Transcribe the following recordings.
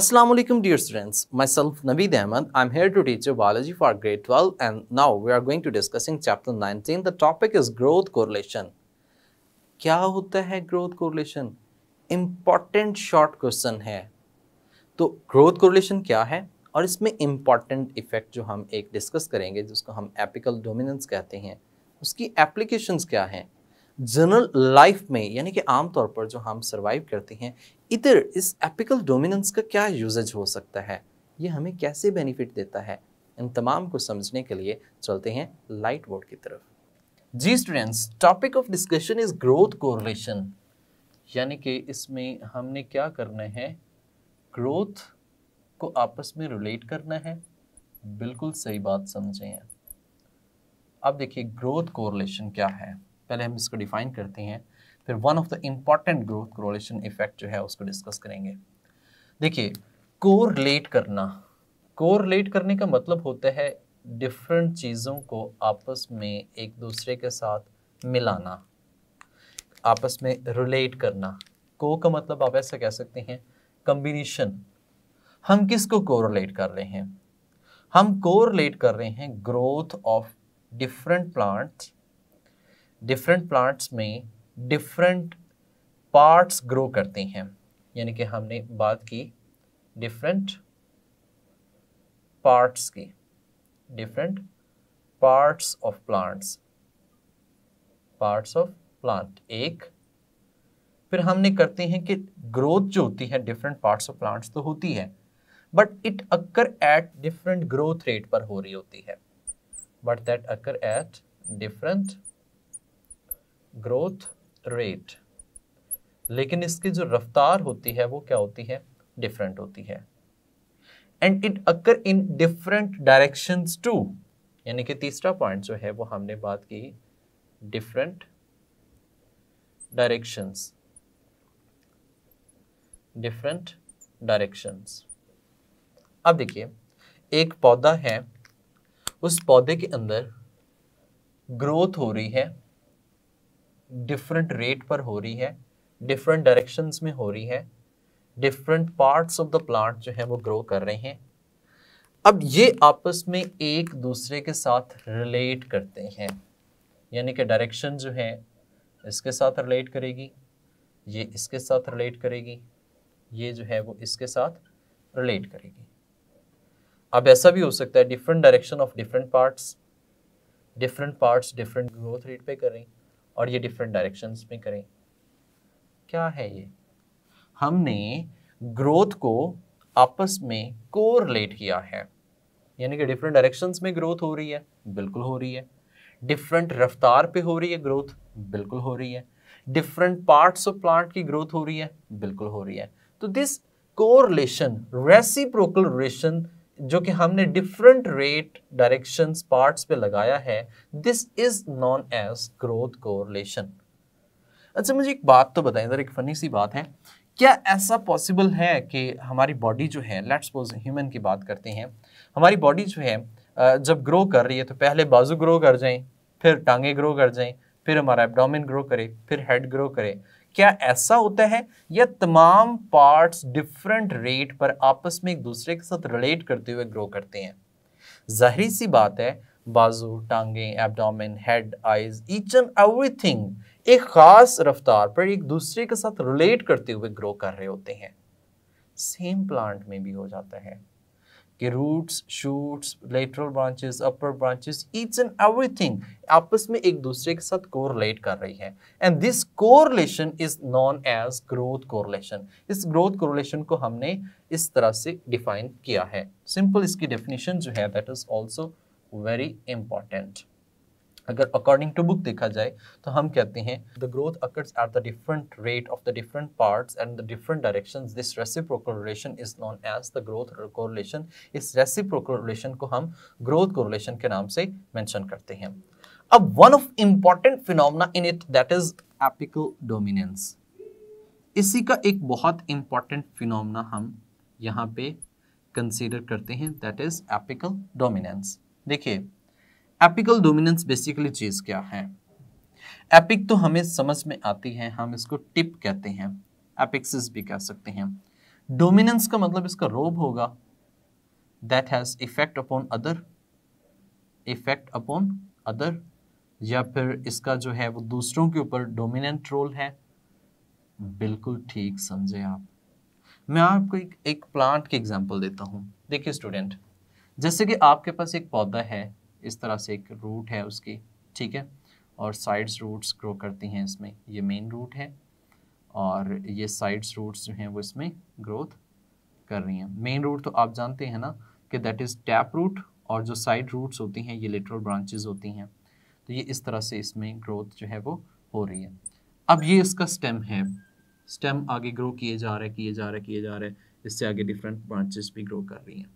Assalamu alaikum dear students, myself Naveed Ahmed. I'm here to teach you biology for grade 12 and now we are going to discussing chapter 19. The topic is growth correlation. kya hota hai growth correlation? Important short question hai to growth correlation kya hai aur isme important effect jo hum ek discuss karenge jisko hum apical dominance kehte hain uski applications kya hain general life में यानी कि आमतौर पर जो हम survive करते हैं इधर इस एपिकल डोमिनेंस का क्या यूजेज हो सकता है ये हमें कैसे बेनिफिट देता है इन तमाम को समझने के लिए चलते हैं लाइट बोर्ड की तरफ जी students topic of discussion is growth correlation यानी कि इसमें हमने क्या करना है ग्रोथ को आपस में रिलेट करना है बिल्कुल सही बात समझे हैं अब देखिए ग्रोथ कोरिलेशन क्या है पहले हम इसको डिफाइन करते हैं फिर one of the important growth correlation effect जो है उसको डिस्कस करेंगे देखिए कोरलेट रिलेट करना कोरलेट रिलेट करने का मतलब होता है डिफरेंट चीज़ों को आपस में एक दूसरे के साथ मिलाना आपस में रिलेट करना को का मतलब आप ऐसा कह सकते हैं कम्बिनेशन हम किसको को रिलेट कर रहे हैं हम को रिलेट कर रहे हैं growth of different plants different plants में डिफरेंट पार्ट्स ग्रो करते हैं यानी कि हमने बात की डिफरेंट पार्ट्स की different parts of plants parts of plant एक फिर हमने करते हैं कि ग्रोथ जो होती है डिफरेंट पार्ट्स ऑफ प्लांट्स तो होती है but it occur at different growth rate पर हो रही होती है but that occur at different growth rate लेकिन इसकी जो रफ्तार होती है वो क्या होती है डिफरेंट होती है and it occur in different direction too यानी कि तीसरा पॉइंट जो है वो हमने बात की डिफरेंट डायरेक्शंस डिफरेंट डायरेक्शंस अब देखिए एक पौधा है उस पौधे के अंदर ग्रोथ हो रही है डिफरेंट रेट पर हो रही है डिफरेंट डायरेक्शंस में हो रही है different parts of the plant जो है वो ग्रो कर रहे हैं अब ये आपस में एक दूसरे के साथ रिलेट करते हैं यानी कि डायरेक्शन जो है इसके साथ रिलेट करेगी ये इसके साथ रिलेट करेगी ये जो है वो इसके साथ रिलेट करेगी अब ऐसा भी हो सकता है different direction of different parts different parts different growth rate पे कर रही और ये डिफरेंट डायरेक्शंस में करें क्या है ये हमने ग्रोथ को आपस में कोरिलेट किया है यानी कि डिफरेंट डायरेक्शंस में ग्रोथ हो रही है बिल्कुल हो रही है डिफरेंट रफ्तार पे हो रही है ग्रोथ बिल्कुल हो रही है डिफरेंट पार्ट्स ऑफ प्लांट की ग्रोथ हो रही है बिल्कुल हो रही है तो दिस कोरिलेशन रेसिप्रोकल रिलेशन जो कि हमने डिफरेंट रेट डायरेक्शन पार्ट्स पे लगाया है this is known as growth correlation अच्छा मुझे एक बात तो बताएं इधर एक फनी सी बात है क्या ऐसा पॉसिबल है कि हमारी बॉडी जो है लेट्स सपोज ह्यूमन की बात करते हैं हमारी बॉडी जो है जब ग्रो कर रही है तो पहले बाजू ग्रो कर जाएं फिर टांगे ग्रो कर जाएं फिर हमारा एबडामिन ग्रो करे फिर हेड ग्रो करे क्या ऐसा होता है या तमाम पार्ट्स डिफरेंट रेट पर आपस में एक दूसरे के साथ रिलेट करते हुए ग्रो करते हैं जहरी सी बात है बाजू टांगे abdomen head eyes each and everything एक ख़ास रफ्तार पर एक दूसरे के साथ रिलेट करते हुए ग्रो कर रहे होते हैं सेम प्लांट में भी हो जाता है कि roots shoots lateral branches upper branches each and everything आपस में एक दूसरे के साथ कोरिलेट कर रही है and this correlation is known as growth correlation इस ग्रोथ कोरलेशन को हमने इस तरह से डिफाइन किया है सिंपल इसकी डेफिनेशन जो है that is also very important अगर अकॉर्डिंग टू बुक देखा जाए तो हम कहते हैं the growth occurs at the different rate of the different parts and the different direction this reciprocal relation is known as the growth correlation इस reciprocal relation को हम ग्रोथ कोरिलेशन के नाम से मैंशन करते हैं अब one of important phenomena in it that is apical dominance इसी का एक बहुत इंपॉर्टेंट फिनोमना हम यहाँ पे कंसिडर करते हैं दैट इज एपिकल डोमिनेंस देखिए एपिकल डोमिनेंस बेसिकली चीज़ क्या है एपिक तो हमें समझ में आती है हम इसको टिप कहते हैं एपिक्सिस भी कह सकते हैं डोमिनेंस का मतलब इसका रोब होगा that has effect upon other effect upon other या फिर इसका जो है वो दूसरों के ऊपर डोमिनेंट रोल है बिल्कुल ठीक समझे आप मैं आपको एक एक प्लांट की एग्जांपल देता हूँ देखिए स्टूडेंट जैसे कि आपके पास एक पौधा है इस तरह से एक रूट है उसकी ठीक है और साइड्स रूट्स ग्रो करती हैं इसमें ये मेन रूट है और ये साइड्स रूट्स जो हैं वो इसमें ग्रोथ कर रही हैं मेन रूट तो आप जानते हैं ना कि दैट इज़ टैप रूट और जो साइड रूट्स होती हैं ये लेटरल ब्रांचेज होती हैं तो ये इस तरह से इसमें ग्रोथ जो है वो हो रही है अब ये इसका स्टेम है स्टेम आगे ग्रो किए जा रहे किए जा रहे किए जा रहे इससे आगे डिफरेंट ब्रांचेस भी ग्रो कर रही हैं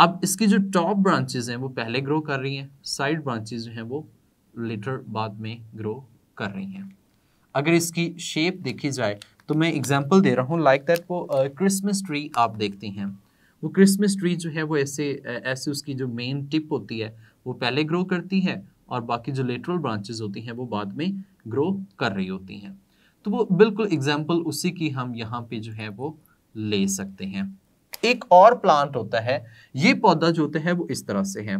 अब इसकी जो टॉप ब्रांचेज हैं वो पहले ग्रो कर रही हैं साइड ब्रांचेज जो हैं वो लेटर बाद में ग्रो कर रही हैं अगर इसकी शेप देखी जाए तो मैं एग्जांपल दे रहा हूँ लाइक दैट वो क्रिसमस uh, ट्री आप देखती हैं वो क्रिसमस ट्री जो है वो ऐसे ऐसे उसकी जो मेन टिप होती है वो पहले ग्रो करती है और बाकी जो लेटरल ब्रांचेज होती हैं वो बाद में ग्रो कर रही होती हैं तो वो बिल्कुल एग्जाम्पल उसी की हम यहाँ पे जो है वो ले सकते हैं एक और प्लांट होता है ये पौधा जो होता है वो इस तरह से है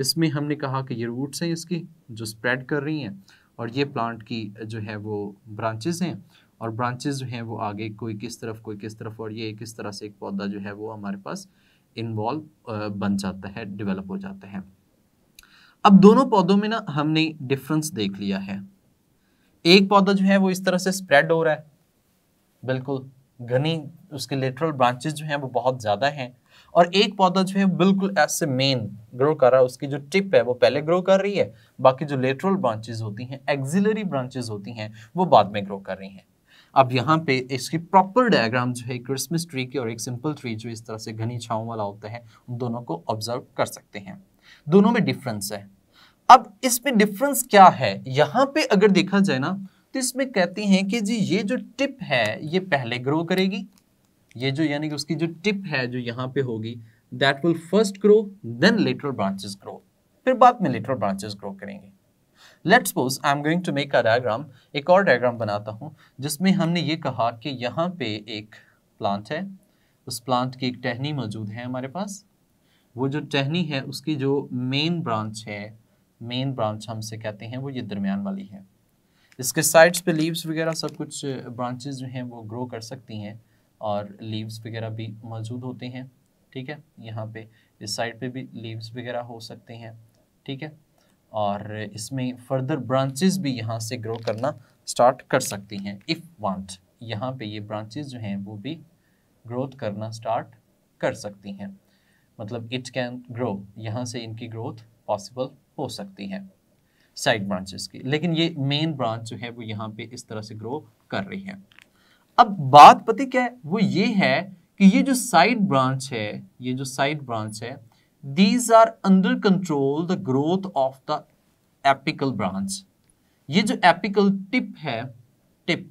इसमें हमने कहा कि ये रूट्स हैं इसकी जो स्प्रेड कर रही हैं और ये प्लांट की जो है वो ब्रांचेस हैं और ब्रांचेस जो हैं वो आगे कोई किस तरफ कोई किस तरफ और ये किस तरह से एक पौधा जो है वो हमारे पास इन्वॉल्व बन जाता है डेवलप हो जाता है अब दोनों पौधों में ना हमने डिफरेंस देख लिया है एक पौधा जो है वो इस तरह से स्प्रेड हो रहा है बिल्कुल घनी उसके लेटरल ब्रांचेस जो हैं वो बहुत ज़्यादा हैं और एक पौधा जो है बिल्कुल ऐसे मेन ग्रो कर रहा है उसकी जो टिप है वो पहले ग्रो कर रही है बाकी जो लेटरल ब्रांचेज होती हैं एक्जिलरी ब्रांचेज होती हैं वो बाद में ग्रो कर रही हैं अब यहाँ पे इसकी प्रॉपर डायग्राम जो है क्रिसमस ट्री की और एक सिंपल ट्री जो इस तरह से घनी छाव वाला होता है उन दोनों को ऑब्जर्व कर सकते हैं दोनों में डिफरेंस है अब इसमें डिफरेंस क्या है यहाँ पे अगर देखा जाए ना तो इसमें कहते हैं कि जी ये जो टिप है ये पहले ग्रो करेगी ये जो यानी कि उसकी जो टिप है जो यहाँ पे होगी that will first grow then lateral branches grow फिर बाद में लेटरल ब्रांचेस ग्रो करेंगे let's suppose I am going to make a diagram एक और डायग्राम बनाता हूँ जिसमें हमने ये कहा कि यहाँ पे एक प्लांट है उस प्लांट की एक टहनी मौजूद है हमारे पास वो जो टहनी है उसकी जो मेन ब्रांच है मेन ब्रांच हमसे कहते हैं वो ये दरमियान वाली है इसके साइड्स पे लीव्स वगैरह सब कुछ ब्रांचेज जो हैं वो ग्रो कर सकती हैं और लीव्स वगैरह भी मौजूद होते हैं ठीक है यहाँ पे इस साइड पे भी लीव्स वगैरह हो सकते हैं ठीक है और इसमें फर्दर ब्रांचेज भी यहाँ से ग्रो करना स्टार्ट कर सकती हैं इफ़ वांट यहाँ पे ये ब्रांचेज जो हैं वो भी ग्रोथ करना स्टार्ट कर सकती हैं मतलब इट कैन ग्रो यहाँ से इनकी ग्रोथ पॉसिबल हो सकती है साइड ब्रांचेस की लेकिन ये मेन ब्रांच जो है वो यहाँ पे इस तरह से ग्रो कर रही है अब बात पता क्या है वो ये है कि ये जो साइड ब्रांच है ये जो साइड ब्रांच है these are under control the growth of the apical branch ये जो एपिकल टिप है टिप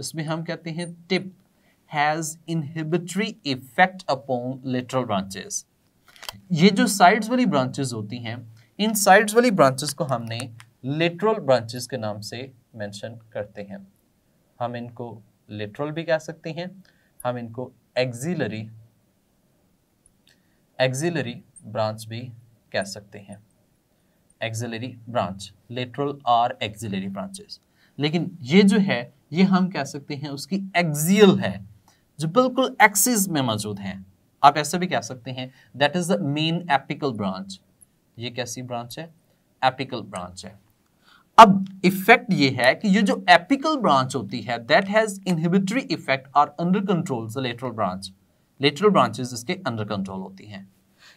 इसमें हम कहते हैं tip has inhibitory effect upon lateral branches ये जो साइड्स वाली ब्रांचेस होती हैं इन साइड्स वाली ब्रांचेस को हमने लिटरल ब्रांचेस के नाम से मेंशन करते हैं हम इनको लिटरल भी कह सकते हैं हम इनको एक्जिलरी एक्जिलरी ब्रांच भी कह सकते हैं axillary branch lateral or axillary branches लेकिन ये जो है ये हम कह सकते हैं उसकी एक्सियल है जो बिल्कुल एक्सिस में मौजूद है आप ऐसे भी कह सकते हैं that is the main apical branch ये कैसी ब्रांच है एपिकल ब्रांच है अब इफेक्ट ये है कि ये जो एपिकल ब्रांच होती है that has inhibitory effect are under control the lateral branch lateral branches इसके अंडर कंट्रोल होती हैं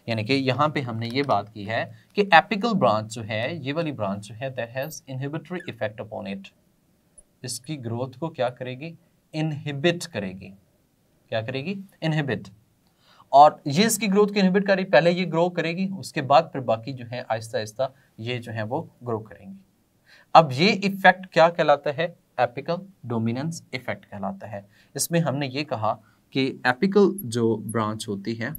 यानी कि यहाँ पे हमने ये बात की है कि एपिकल ब्रांच जो है ये वाली ब्रांच जो है that has inhibitory effect upon it इसकी ग्रोथ को क्या करेगी इनहिबिट करेगी क्या करेगी इनहिबिट और ये इसकी ग्रोथ को इनहिबिट करी पहले ये ग्रो करेगी उसके बाद फिर बाकी जो है आहिस्ता आहिस्ता ये जो है वो ग्रो करेंगी अब ये इफेक्ट क्या कहलाता है एपिकल डोमिनेंस इफेक्ट कहलाता है इसमें हमने ये कहा कि एपिकल जो ब्रांच होती है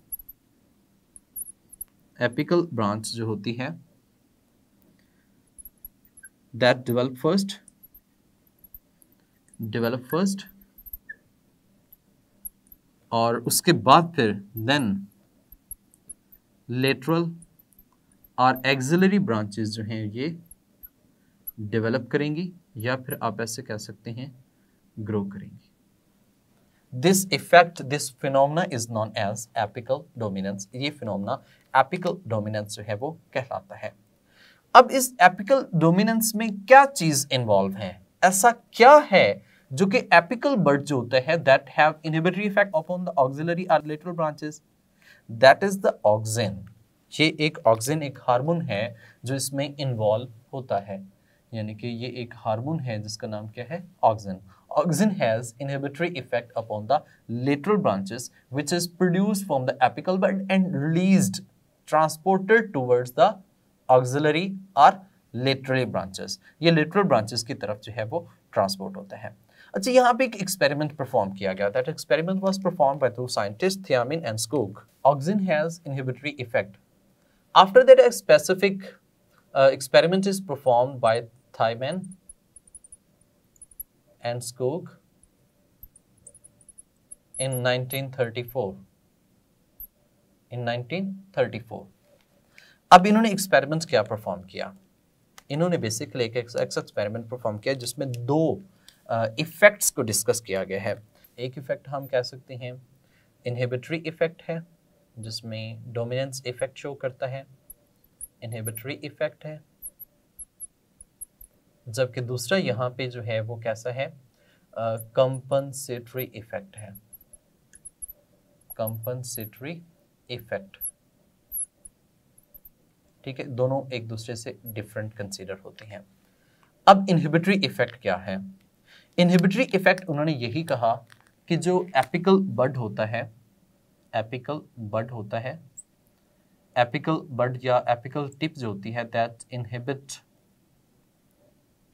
एपिकल ब्रांच जो होती है that develop first develop first और उसके बाद फिर देन लेटरल और एक्जिलरी ब्रांचेस जो हैं ये डेवलप करेंगी या फिर आप ऐसे कह सकते हैं ग्रो करेंगी this effect this phenomena is known as apical dominance ये फिनोमना एपिकल डोमिनेंस जो है वो कहलाता है अब इस एपिकल डोमिनेंस में क्या चीज़ इन्वॉल्व है ऐसा क्या है जो कि एपिकल बर्ड जो होते हैं that have inhibitory effect upon the axillary or lateral branches that is the auxin ये एक ऑक्सिन एक हार्मोन है जो इसमें इन्वॉल्व होता है यानी कि ये एक हार्मोन है जिसका नाम क्या है auxin auxin has inhibitory effect upon the lateral branches which is produced from the apical bud and released transported towards the axillary और लेटरल ब्रांचेस ये लेटरल ब्रांचेस की तरफ जो है वो ट्रांसपोर्ट होते हैं अच्छा यहाँ पे एक एक्सपेरिमेंट परफॉर्म किया गया that experiment was perform by two scientist Thimann and Skoog auxin has inhibitory effect after that a specific uh, experiment is performed by Thyman and Skoog 1934 in 1934 अब इन्होंने एक्सपेरिमेंट्स क्या परफॉर्म किया इन्होंने basically एक experiment perform किया जिसमें दो effects को डिस्कस किया गया है एक इफ़ेक्ट हम कह सकते हैं इनहिबिटरी इफ़ेक्ट है जिसमें डोमिनेंस इफ़ेक्ट शो करता है इनहिबिटरी इफ़ेक्ट है जबकि दूसरा यहाँ पे जो है वो कैसा है कंपनसेटरी uh, इफ़ेक्ट है कंपनसेटरी इफ़ेक्ट ठीक है दोनों एक दूसरे से डिफरेंट कंसीडर होते हैं अब इनहिबिटरी इफ़ेक्ट क्या है इनहिबिटरी इफेक्ट उन्होंने यही कहा कि जो एपिकल बर्ड होता है एपिकल बर्ड होता है एपिकल बर्ड या एपिकल टिप जो होती है that inhibit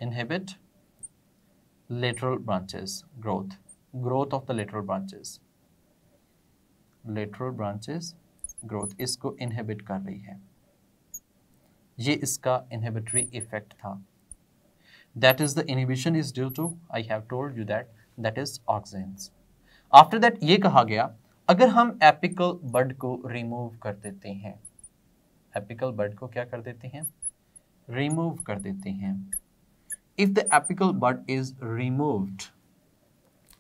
inhibit lateral branches growth growth of the lateral branches lateral branches growth इसको इनहिबिट कर रही है ये इसका इनहिबिटरी इफेक्ट था that is the inhibition is due to I have told you that that is auxins after that ये कहा गया अगर हम एपिकल बर्ड को रिमूव कर देते हैं एपिकल बर्ड को क्या कर देते हैं रिमूव कर देते हैं if the apical bud is removed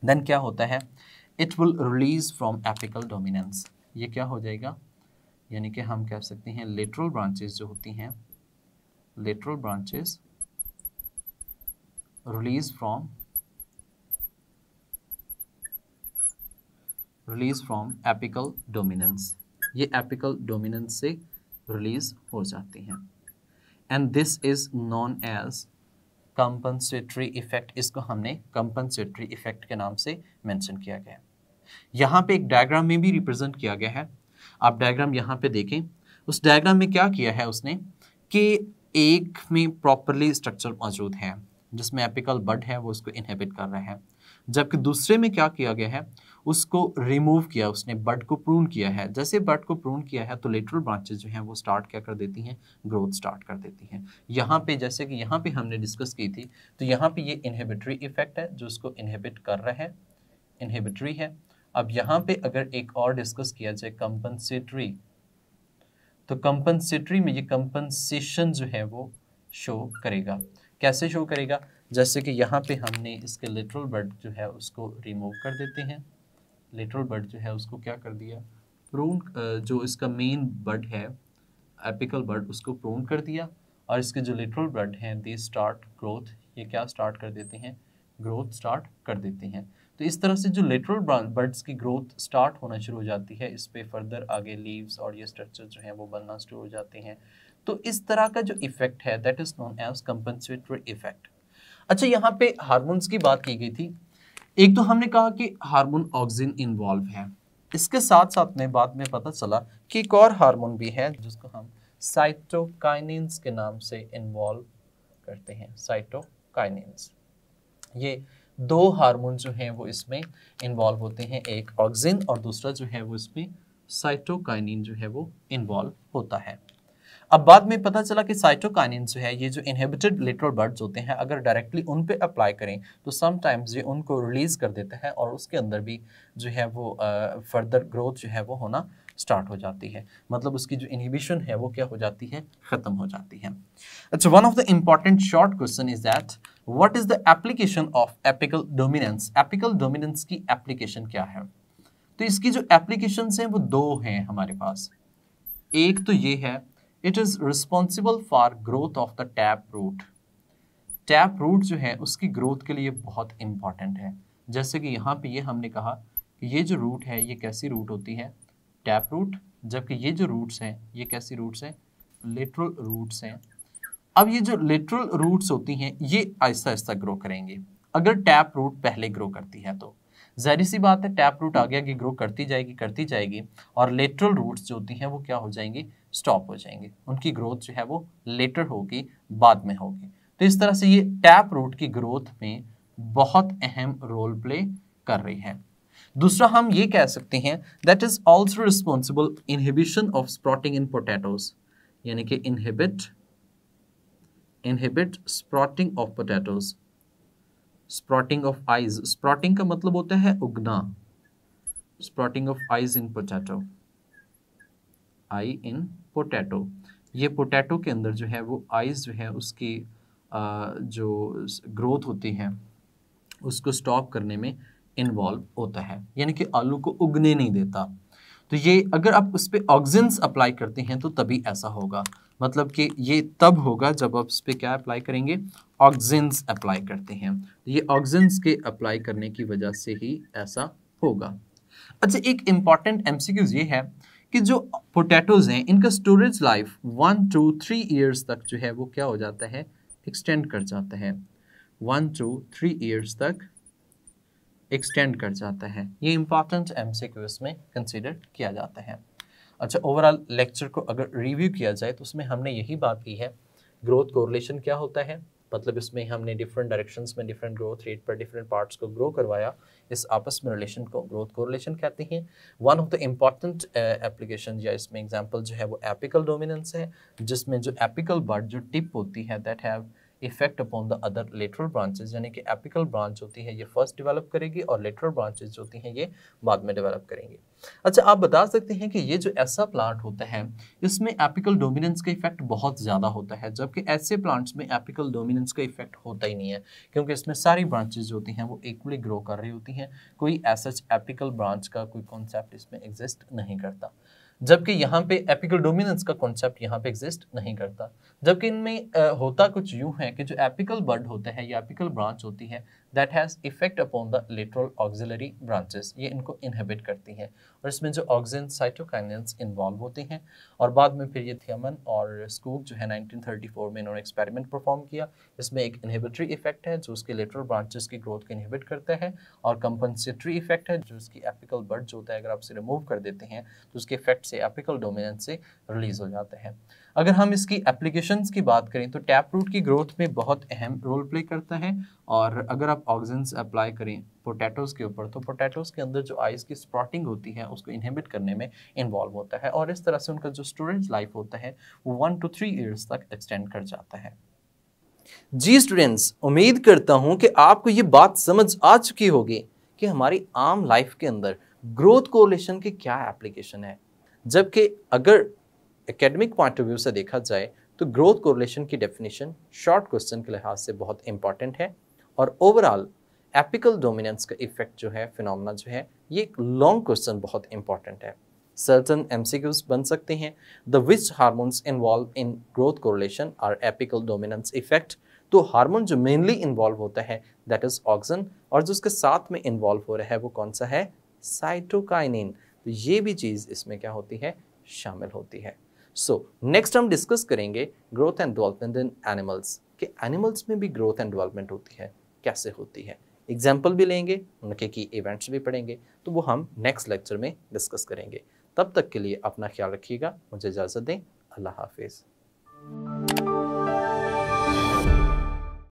then क्या होता है it will release from apical dominance ये क्या हो जाएगा यानी कि हम कह सकते हैं लेटरल ब्रांचेस जो होती हैं lateral branches release from release from apical dominance ये एपिकल डोमिनेंस से रिलीज हो जाती हैं and this is known as compensatory effect इसको हमने कंपनसेटरी इफेक्ट के नाम से मेंशन किया गया है यहाँ पे एक डायग्राम में भी रिप्रेजेंट किया गया है आप डायग्राम यहाँ पे देखें उस डायग्राम में क्या किया है उसने कि एक में प्रॉपरली स्ट्रक्चर मौजूद है जिसमें एपिकल बड है वो उसको इनहेबिट कर रहे हैं जबकि दूसरे में क्या किया गया है उसको रिमूव किया उसने बड को प्रून किया है जैसे बड को प्रून किया है तो लेटरल ब्रांचेस जो हैं वो स्टार्ट क्या कर देती हैं ग्रोथ स्टार्ट कर देती हैं यहाँ पे जैसे कि यहाँ पे हमने डिस्कस की थी तो यहाँ पे ये इनहेबिटरी इफेक्ट है जो उसको इनहेबिट कर रहा है इनहेबिटरी है अब यहाँ पे अगर एक और डिस्कस किया जाए कंपनसेटरी तो कंपनसेटरी में ये कंपनसेशन जो है वो शो करेगा कैसे शो करेगा जैसे कि यहाँ पे हमने इसके लिटरल बर्ड जो है उसको रिमूव कर देते हैं लिटरल बर्ड जो है उसको क्या कर दिया प्रोन जो इसका मेन बर्ड है एपिकल बर्ड उसको प्रोन कर दिया और इसके जो लिटरल बर्ड हैं दे स्टार्ट ग्रोथ ये क्या स्टार्ट कर देते हैं ग्रोथ स्टार्ट कर देते हैं तो इस तरह से जो लेटरल बर्ड्स की ग्रोथ स्टार्ट होना शुरू हो जाती है इस पर फर्दर आगे लीव्स और ये स्ट्रक्चर जो हैं वो बनना शुरू हो जाते हैं तो इस तरह का जो इफेक्ट है that is known as compensatory effect अच्छा यहाँ पे हारमोन्स की बात की गई थी एक तो हमने कहा कि हार्मोन ऑक्सीजन इन्वॉल्व है इसके साथ साथ में बाद में पता चला कि एक और हार्मोन भी है जिसको हम साइटोकाइनेंस के नाम से इन्वॉल्व करते हैं साइटोकाइनेंस ये दो हार्मोन जो हैं वो इसमें इन्वॉल्व होते हैं एक ऑक्सीजन और दूसरा जो है वो इसमें साइटोकाइनिन जो है वो इन्वॉल्व होता है अब बाद में पता चला कि साइटोकाइनिन जो है ये जो इनहेबिटेड लिटरल बर्ड्स होते हैं अगर डायरेक्टली उन पर अप्लाई करें तो समटाइम्स ये उनको रिलीज़ कर देता है और उसके अंदर भी जो है वो फर्दर ग्रोथ जो है वो होना स्टार्ट हो जाती है मतलब उसकी जो इनहिबिशन है वो क्या हो जाती है ख़त्म हो जाती है अच्छा one of the important short question is that what is the application of apical dominance apical dominance की एप्लीकेशन क्या है तो इसकी जो एप्लीकेशन हैं वो दो हैं हमारे पास एक तो ये है it is responsible for growth of the tap root tap root जो है उसकी ग्रोथ के लिए बहुत इंपॉर्टेंट है जैसे कि यहाँ पे ये हमने कहा कि ये जो रूट है ये कैसी रूट होती है टैप रूट जबकि ये जो रूट्स हैं ये कैसी रूट्स हैं लेटरल रूट्स हैं अब ये जो लेटरल रूट्स होती हैं ये आहिस्ता आहिस्ता ग्रो करेंगे अगर टैप रूट पहले ग्रो करती है तो जहरी सी बात है टैप रूट आगे आगे ग्रो करती जाएगी करती जाएगी और लेटरल रूट्स जो होती हैं वो क्या हो जाएंगी स्टॉप हो जाएंगे उनकी ग्रोथ जो है वो लेटर होगी बाद में होगी तो इस तरह से ये टैप रूट की ग्रोथ में बहुत अहम रोल प्ले कर रही है दूसरा हम ये कह सकते हैं that is also responsible inhibition of sprouting in potatoes यानी कि inhibit inhibit sprouting of potatoes sprouting of eyes sprouting का मतलब होता है उगना sprouting of eyes in potato eye in potato ये पोटैटो के अंदर जो है वो आइस जो है उसकी जो ग्रोथ होती है उसको स्टॉप करने में इन्वॉल्व होता है यानी कि आलू को उगने नहीं देता तो ये अगर आप उस पर ऑक्सीजन्स अप्लाई करते हैं तो तभी ऐसा होगा मतलब कि ये तब होगा जब आप उस पर क्या अप्लाई करेंगे ऑक्सीजन्स अप्लाई करते हैं तो ये ऑक्सीजन्स के अप्लाई करने की वजह से ही ऐसा होगा अच्छा एक इम्पॉर्टेंट एम ये है कि जो पोटैटोज़ हैं इनका storage life one two three years तक जो है वो क्या हो जाता है एक्सटेंड कर जाता है वन टू थ्री ईयर्स तक एक्सटेंड कर जाता है ये इंपॉर्टेंट एम में कंसिडर किया जाता है अच्छा ओवरऑल लेक्चर को अगर रिव्यू किया जाए तो उसमें हमने यही बात की है ग्रोथ कोरिलेशन क्या होता है मतलब इसमें हमने डिफरेंट डायरेक्शन में डिफरेंट ग्रोथ रेट पर डिफरेंट पार्ट्स को ग्रो करवाया इस आपस में रिलेशन को ग्रोथ को रिलेशन कहते हैं one of the important application या इसमें एग्जाम्पल जो है वो एपिकल डोमिनेंस है जिसमें जो एपिकल बर्ड जो टिप होती है that have effect upon the other lateral branches यानी कि एपिकल ब्रांच होती है ये फर्स्ट डिवेलप करेगी और लेटरल ब्रांचेज होती हैं ये बाद में डेवलप करेंगे अच्छा आप बता सकते हैं कि ये जो ऐसा प्लांट होता है इसमें एपिकल डोमिनेंस का इफेक्ट बहुत ज़्यादा होता है जबकि ऐसे प्लांट्स में एपिकल डोमिनेंस का इफेक्ट होता ही नहीं है क्योंकि इसमें सारी ब्रांचेज होती हैं वो इक्वली ग्रो कर रही होती हैं कोई ऐसा एपिकल ब्रांच का कोई कॉन्सेप्ट इसमें एग्जिस्ट नहीं करता जबकि यहाँ पे एपिकल डोमिनेंस का कॉन्सेप्ट यहाँ पे एग्जिस्ट नहीं करता जबकि इनमें होता कुछ यूं है कि जो एपिकल बर्ड होते हैं या एपिकल ब्रांच होती है that has effect upon the lateral axillary branches ये इनको इनहेबिट करती है और इसमें जो ऑक्सीजन साइटोकाइनल्स इन्वॉल्व होते हैं और बाद में फिर ये थियमन और स्कूप जो है 1934 में इन्होंने एक्सपेरिमेंट परफॉर्म किया इसमें एक इनहिबिटरी इफेक्ट है जो उसके लेटरल ब्रांचेस की ग्रोथ को इनहिबिट करता है और कंपनसेटरी इफेक्ट है जो उसकी एपिकल बर्ड जो होता है अगर आप उसे रिमूव कर देते हैं तो उसके इफेक्ट से एपिकल डोमिनेंस से रिलीज हो जाते हैं अगर हम इसकी एप्लीकेशंस की बात करें तो टैप रूट की ग्रोथ में बहुत अहम रोल प्ले करता है और अगर आप ऑक्सीजन अप्लाई करें पोटैटोज़ के ऊपर तो पोटैटोज़ के अंदर जो आइस की स्प्रॉटिंग होती है उसको इनहेबिट करने में इन्वॉल्व होता है और इस तरह से उनका जो स्टूडेंट लाइफ होता है वो वन टू थ्री ईयर्स तक एक्सटेंड कर जाता है जी स्टूडेंट्स उम्मीद करता हूँ कि आपको ये बात समझ आ चुकी होगी कि हमारी आम लाइफ के अंदर ग्रोथ कोलेशन के क्या एप्लीकेशन है जबकि अगर एकेडमिक पॉइंट ऑफ व्यू से देखा जाए तो ग्रोथ कोरिलेशन की डेफिनेशन शॉर्ट क्वेश्चन के लिहाज से बहुत इंपॉर्टेंट है और ओवरऑल एपिकल डोमिनेंस का इफेक्ट जो है फिनोमेना जो है ये एक लॉन्ग क्वेश्चन बहुत इंपॉर्टेंट है सर्टन एम बन सकते हैं the which hormones involve in growth correlation or apical dominance effect तो हार्मोन जो मेनली इन्वॉल्व होता है दैट इज ऑक्सन और जो उसके साथ में इन्वॉल्व हो रहा है वो कौन सा है साइटोकाइनिन तो ये भी चीज़ इसमें क्या होती है शामिल होती है सो नेक्स्ट हम डिस्कस करेंगे growth and development in animals कि एनिमल्स में भी ग्रोथ एंड डेवलपमेंट होती है कैसे होती है एग्जाम्पल भी लेंगे उनके की इवेंट्स भी पढ़ेंगे तो वो हम नेक्स्ट लेक्चर में डिस्कस करेंगे तब तक के लिए अपना ख्याल रखिएगा मुझे इजाज़त दें अल्लाह हाफिज़